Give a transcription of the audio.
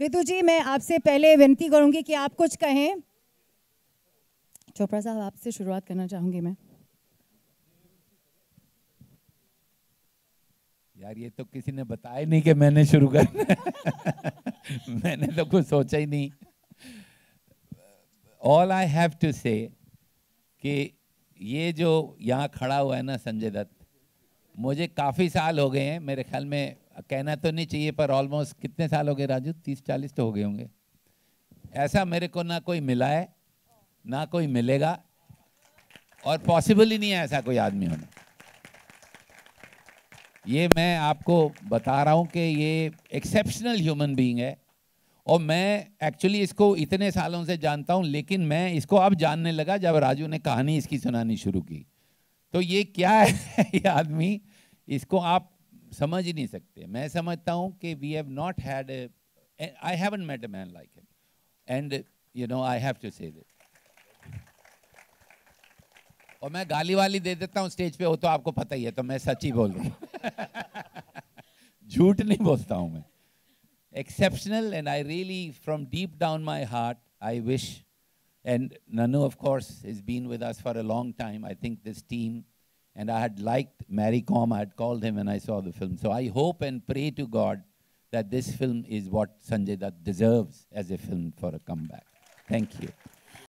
विदु जी मैं आपसे पहले विनती करूंगी कि आप कुछ कहें चोपड़ा साहब आपसे शुरुआत करना चाहूंगी मैं यार ये तो किसी ने बताया नहीं कि मैंने शुरू कर मैंने तो कुछ सोचा ही नहीं ऑल आई हैव टू से कि ये जो यहाँ खड़ा हुआ है ना संजय दत्त मुझे काफ़ी साल हो गए हैं मेरे ख्याल में कहना तो नहीं चाहिए पर ऑलमोस्ट कितने साल हो गए राजू तीस चालीस तो हो गए होंगे ऐसा मेरे को ना कोई मिला है ना कोई मिलेगा और पॉसिबल ही नहीं है ऐसा कोई आदमी होना ये मैं आपको बता रहा हूँ कि ये एक्सेप्शनल ह्यूमन बीइंग है और मैं एक्चुअली इसको इतने सालों से जानता हूँ लेकिन मैं इसको अब जानने लगा जब राजू ने कहानी इसकी सुनानी शुरू की तो ये क्या है ये आदमी इसको आप समझ ही नहीं सकते मैं समझता हूँ कि we have not had I haven met a man like him and you know I have to say और मैं गाली वाली दे देता हूँ स्टेज पे हो तो आपको पता ही है तो मैं सच ही बोल रहा झूठ नहीं बोलता हूँ मैं exceptional and I really from deep down my heart I wish and ननू of is been with for a long time I think this team And I had liked Mary Com, I had called him when I saw the film. So I hope and pray to God that this film is what Sanjay Dutt deserves as a film for a comeback. Thank you.